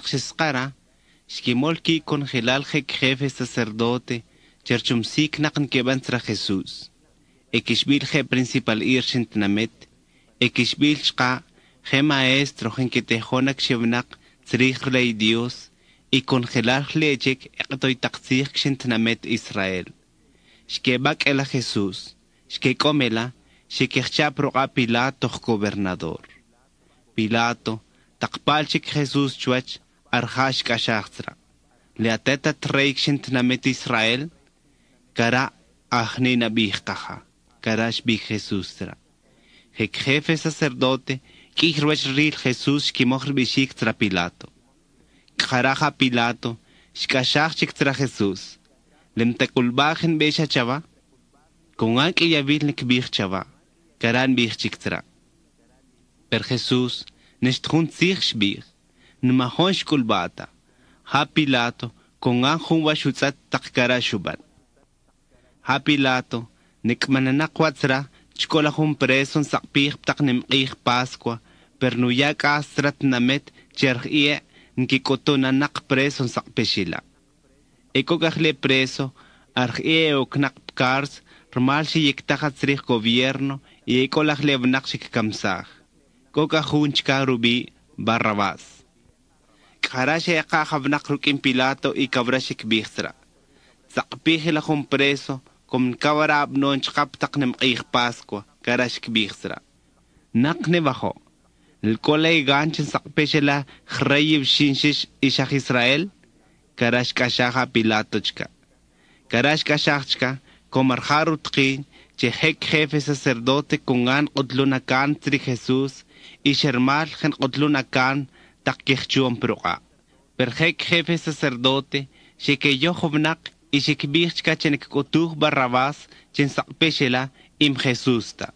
أقشسقرة شكيمولكي كون خلال خيك خيفي sacerdote cherchumsik naqan kebantra Jesus. Ekishbil je principal ir tnamet, ekishbil shqa je maestro jen que tejonak shevnak Dios y congelar lechek eqtoy taqsih shin Israel. Shkebak ela Jesús, shkekomela, shekechchap roqa Pilato gobernador. Pilato, taqpalchik Jesús chuach, Le Le ateta treikshint namet Israel, kara ahnina kara karash bih Jesustra. Hek jefe sacerdote, kihrwech ril Jesús kimohr bichik tra Pilato. Kharaha Pilato, shkashachik tra Jesús. Lemtekulbajen besha chava, con aquel yavilnik karan bih Per Jesús, Nestrun zich nmajonx bata, ha Pilato con anjun waxutzat takkara shubat. Ha Pilato, chikola chkolajun preson sakpih taknemqih Pascua, pernuyak astrat namet cherhie nkikotonanak preson Eko Ekokajle preso, arhie oknak pkars, yiktakat srih gobierno y ekolajlevnakxik kamsaj. Kokajun rubi barrabás. خراش اقا خبنق رو كم بيلاتو اي كبرش كبيخترا زق بيخي لخم بريسو كم نكورا ابنون شقاب تقنم ايخ باسكو كراش كبيخترا نقن بخو الكولي غانش زق بيش لا خريب شينشش اشاخ اسرائيل كراش كاشاخا بيلاتو جكا كراش كاشاخ جكا كم ارخارو تقين جه حك خيفي سسردوتي كنغان قدلونا كان تري جسوس اشرمال خن قدلونا كان تري takkichuan proqa. Perjek jefe sacerdote, yo jovnak y xekbichka chenekkotuj barrabás chen sakpexela im Jesusta.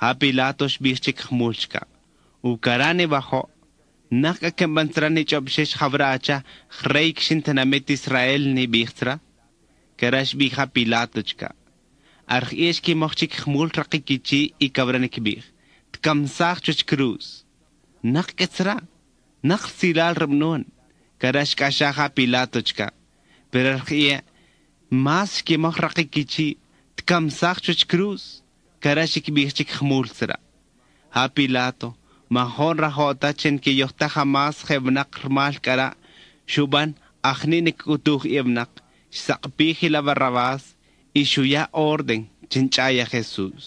Ha Pilatos bichek mulchka. Ukarane bajo, nak akembantrani chopxex jabracha jreik shintanamet Israel ni bichtra. Karash bicha Pilatochka. Arjies Arjiex mochik mulchra kikichi y cabranek bich. Tkamsach chuch cruz. Nak ketzra. naqsilal ribnun karashkashaqa pilatochka perarqia mas que mahraqikichi tkamsaqchuch cruz karashik bihchik khmulsra ha pilato mahon rahotachen que yohta jamás jebnaq rmal kara shuban ajninik utuj ibnaq saqpijila barrabás ixuya orden chinchaya jesús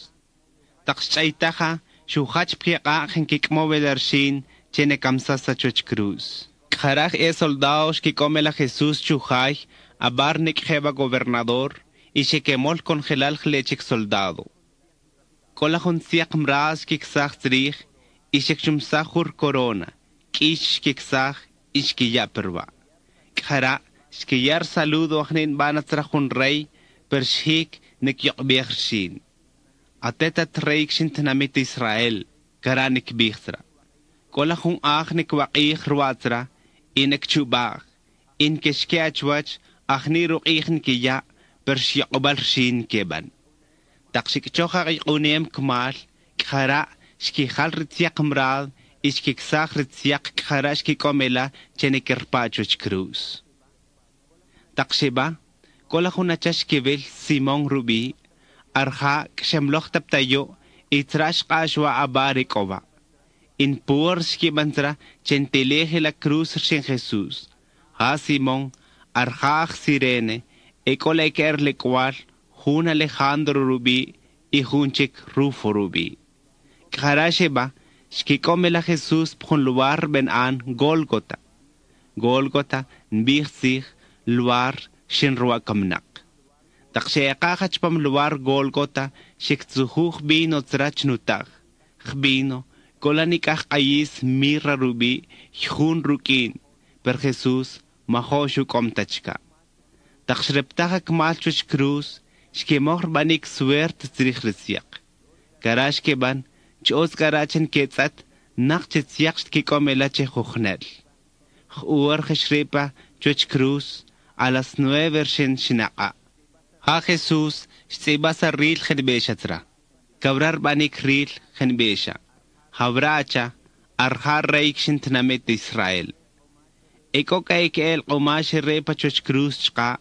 taqchaytaja shuhachpjeqaqin kikmovelarxin tiene cruz. Jaraj es soldados que come la Jesús chujay, a barnik jeba gobernador, y se quemó el congelal lechik soldado. Cola jonsiak mraz kiksaj trig, y se chumsajur corona, kish y ishkiyaperba. Jara, shkiyar saludo ajnin van un rey, pershik nekyokbiarshin. Ateta reik shintanamit Israel, karanik kola hun ah nik waqih rwatra inak chubag in kishkiachwach ahni ruqihin kiya pershiqbal shin keban taqsik choha qiqunem kmal khara shki khal ritsyaq mrad ishki Ksahrit Yak khara shki komela chenikirpacho chkruz taqshiba kola hunachash kibel simon rubi arha kshamloh taptayo itrash qashwa abarikova impurs que mantra chenteleje la cruz sin Jesús. A Simón, Arjaj Sirene, Ecolequer Lecual, Jun Alejandro Rubí y Junchek Rufo Rubí. Kharasheba, la Jesús pon luar ben an Golgota. Golgota, Nbihsig, luar e Shinruakamnak. Taksheakachpam luar Golgota, Shikzuhuch vino trachnutag, Gbino, Colanicaj ayis mirra rubi jun rukin per Jesús mahoshu comtachka. Tachshreptaja kmalchuch cruz shkemor banik suert zrichrisiak. Karash keban chos karachen ketzat nachchitziak shkikomelache juchnel. Juar jeshrepa chuch cruz a las nueve shen shinaqa. Ha Jesús shtzibasa ril jenbeshatra. Kabrar banik ril jenbeshatra. هبراتا أرهار ريكشن تنمت إسرائيل إكو كايك إل قماش ريبا تشوش كروسشقا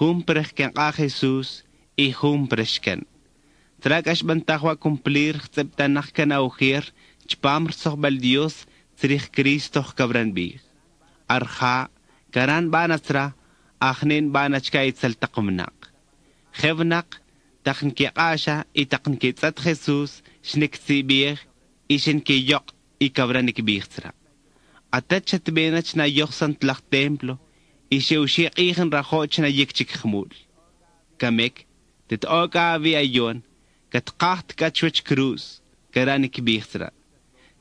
هم برخ كان قا خيسوس إي هم برشكن تراك أشبن تخوى كمبلير خطبتا نخكن أو خير تشبامر صحبال ديوس تريخ كريستو كبرن بيه أرخا كران بانترا أخنين بانتشكايت سلتقمناق خفناق تخنكي قاشا إي تخنكي تسات خيسوس شنكسي بيه ίσεν και γιόκ η Καβράνικη καβράνη κυμπίχτρα. Ατέτσα τμένα τσι να γιόχσαν τλαχ τέμπλο, ίσε ουσία είχαν ραχό τσι να γιέκτσι κχμούλ. Καμέκ, τετ όκα αβί αγιόν, κατ κάχτ κατσουέτς κρούς, καράνη κυμπίχτρα.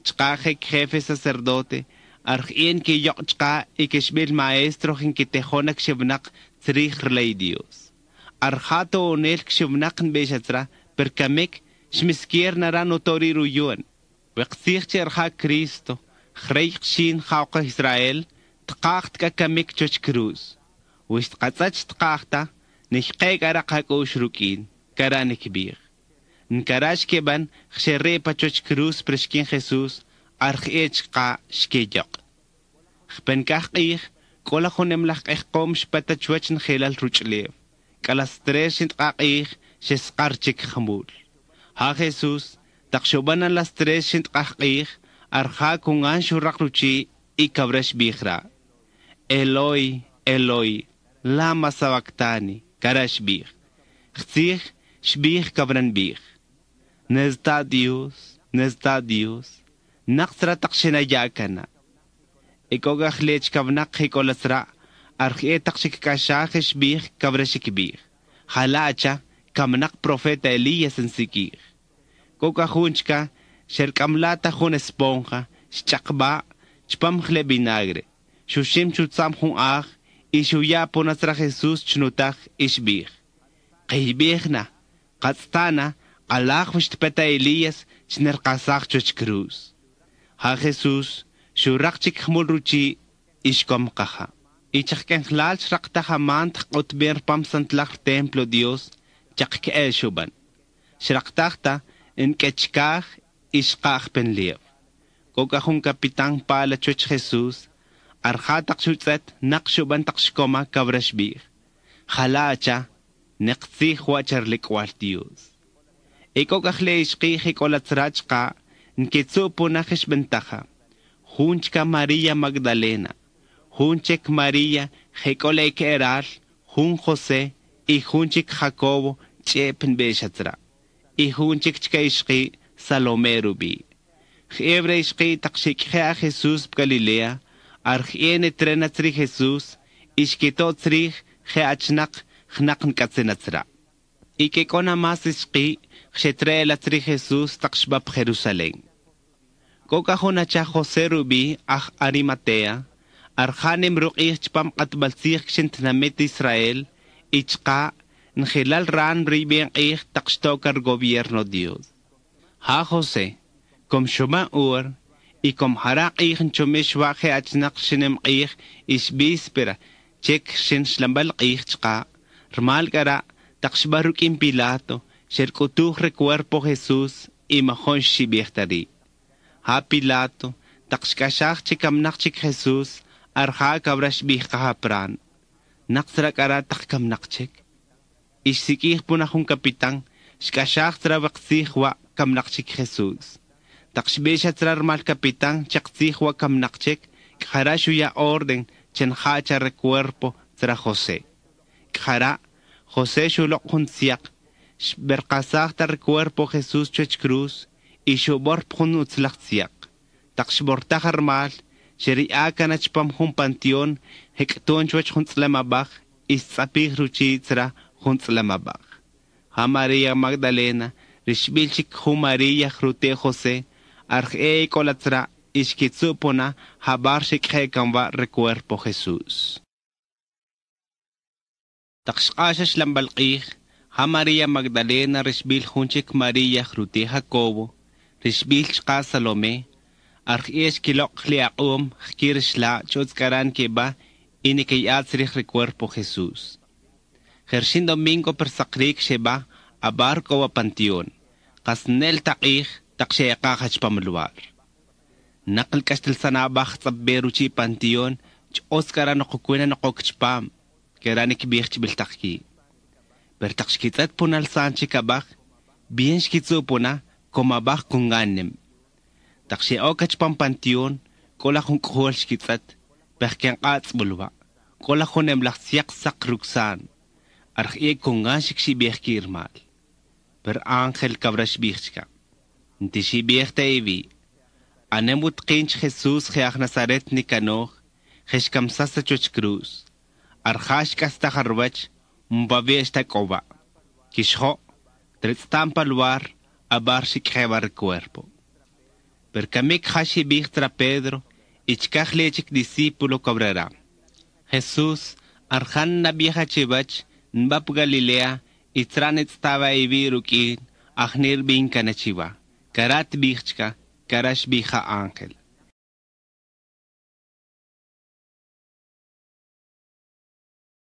Τσκάχε κχέφε σασερδότε, αρχίεν και γιόκ τσκά, η κεσμίλ μαέστρο χιν και τεχόνα ξεβνάκ τρίχ ρλαϊδίος. Αρχάτο ονέλ ξεβνάκν μπέσατρα, περκαμέκ, σμισκέρ να وقسيخ كريستو خريق شين خاوق إسرائيل تقاخت كميك تشوش كروز وستقصتش تقاختا نشقيق أرقاك وشروكين كران كبير نكراش كبن خشري باتشوش كروز برشكين خيسوس أرخيج قا شكيجق خبن كاقيخ كل خنم لخ إخقوم شبتا تشوشن خلال روشليف كالاستريشن تقاقيخ شسقارشك خمول ها خيسوس تقشبنا لاستريش تقحقيخ أرخاكم أنشو رقلوشي إكبرش بيخرا إلوي إلوي ما سواكتاني كراش بيخ خسيخ شبيخ كبرن بيخ نزتا ديوس نزتا ديوس نقصرا تقشنا جاكنا إكوغا خليتش كبنق خيكو لسرا أرخي تقشك كشاخ شبيخ كبرش كبيخ خلاچا كمنق بروفيتا إليا سنسيكيخ coca kamlata jun esponja, shchakba, chpam jle vinagre, Shushim chutzam jun aj, ixuyapo nasra Jesús chnutaj ishbir. Kaybirna, qatztana, qalaj vishtpeta Elías chnerqasaj chuchkruz. Ha Jesús, xuraqchik jmul ishkom ixkom qaja. Ichakken jlal xraqtaja mant qotbir pam santlaj templo Dios, chakke'el xuban. Xraqtajta, en kechkaj ixkajpen lieb. Kokajun kapitán pala chuch Jesús, arjatak chutzat nakshuban takshkoma kabrashbih. Jalacha, huachar nektsih huacharlikwal Dios. Ekokajle ixkije kolatzrachka, nketsupo najishbentaja. Junchka María Magdalena, junchek María, jekolek Eral, jun José y junchik Jacobo, chepen Bechatra. ihunchikchka ishqi Salome Rubi. Hebra ishqi a Jesus Galilea, arjene trenatzri Jesus, tri je achnaq jnaqn katzenatzra. Ike kona mas ishqi la tri Jesus taqshbab Jerusalén. Koka cha Jose Rubi aj Arimatea, arjanem ruqih chpam qatbaltzih xentnamet Israel, ichqa Ngelal ran riben ich takstokar gobierno Dios. Ha José, com shuma ur, y com hara ich chomishwaje achnak shinem ich is bispera, chek shin shlambal ich chka, rmal gara, takshbaruk in Pilato, sherkutuhre cuerpo Jesús, y mahon shibiechtari. Ha Pilato, takshkashach chikamnak chik Jesús, arha kabrash bihkahapran. Naqsra kara takkam naqchik. Ixsiquih punajun capitán, xcaxaj sihwa camnaqchic Jesús. Taqxbexa trarmal capitán chaqsihua camnaqchic, xaraxuya orden hacha recuerpo tra José. Xara, José xuloqjun siaq, xberqasaj tar cuerpo Jesús chuch cruz, y xuborpjun utzlaj siaq. Taqxbortaj armal, xeriaca nachpamjun panteón, hectón chuech jun tlamabaj, y sapij ruchitra, Juntzlamabaj. Jamaria Magdalena, Rishbilchik Jumaria Jrute José, Arjei Colatzra, Ishkitsupona, Jabarshik Hekanba Recuerpo Jesús. Taqshqashash Lambalqij, Jamaria Magdalena, Rishbil Junchik Maria Jrute Jacobo, Rishbil Chqa Salomé, Arjesh Kiloq Liaqum, Jkir Shla, Chotzkaran Keba, Inikeyatzrich Recuerpo Jesús. خرشين دومينغو برسقريك شبا أباركو وبانتيون قسنيل تقيخ تقشيقا خش بملوار نقل كشتل سنابخ تصبيرو شي بانتيون تش أوسكارا نقو كوينا نقو كشبام كيراني كبيخ تبل تقكي برتقش كيتات بونا لسانشي كباخ بينش كيتسو بونا كوما باخ كونغانم تقشي أو كشبام بانتيون كولا خون كخول شكيتات بخكين قاتس بلوا كولا خونم لخسيق سق رقصان Ar arge kongasik si behkir mal. Per angel kabras bihtska. Nti si behta evi. Anemut kinch Jesus geach Nazaret nikanoch. Geskam sasa choch cruz. Arhash kasta harwach. Mbabe esta kova. Kisho. Tretstampa luar. Abar si khebar cuerpo. Per kamek hashi bihtra Pedro. Ichkaj lechik discípulo cobrará. Jesús, arjan na vieja chivach, Mbap Galilea, Itzranet estaba Ibirukin, Agnir bin Kanachiwa, Karat Bichka, Karash Bija Ángel.